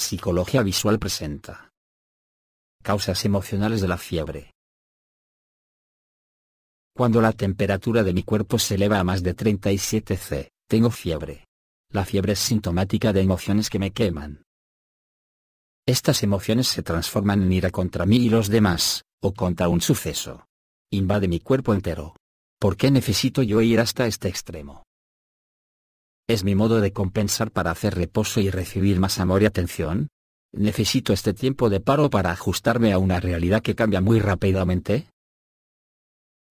Psicología visual presenta. Causas emocionales de la fiebre. Cuando la temperatura de mi cuerpo se eleva a más de 37 C, tengo fiebre. La fiebre es sintomática de emociones que me queman. Estas emociones se transforman en ira contra mí y los demás, o contra un suceso. Invade mi cuerpo entero. ¿Por qué necesito yo ir hasta este extremo? ¿Es mi modo de compensar para hacer reposo y recibir más amor y atención? ¿Necesito este tiempo de paro para ajustarme a una realidad que cambia muy rápidamente?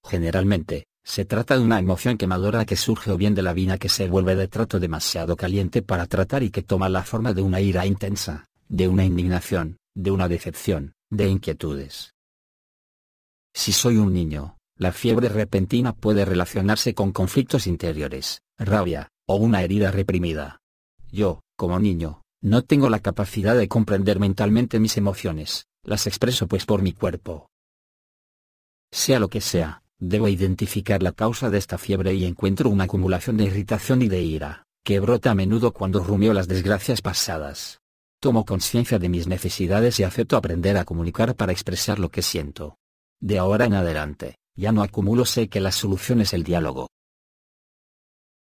Generalmente, se trata de una emoción quemadora que surge o bien de la vina que se vuelve de trato demasiado caliente para tratar y que toma la forma de una ira intensa, de una indignación, de una decepción, de inquietudes. Si soy un niño, la fiebre repentina puede relacionarse con conflictos interiores, rabia, o una herida reprimida. Yo, como niño, no tengo la capacidad de comprender mentalmente mis emociones, las expreso pues por mi cuerpo. Sea lo que sea, debo identificar la causa de esta fiebre y encuentro una acumulación de irritación y de ira, que brota a menudo cuando rumio las desgracias pasadas. Tomo conciencia de mis necesidades y acepto aprender a comunicar para expresar lo que siento. De ahora en adelante, ya no acumulo sé que la solución es el diálogo.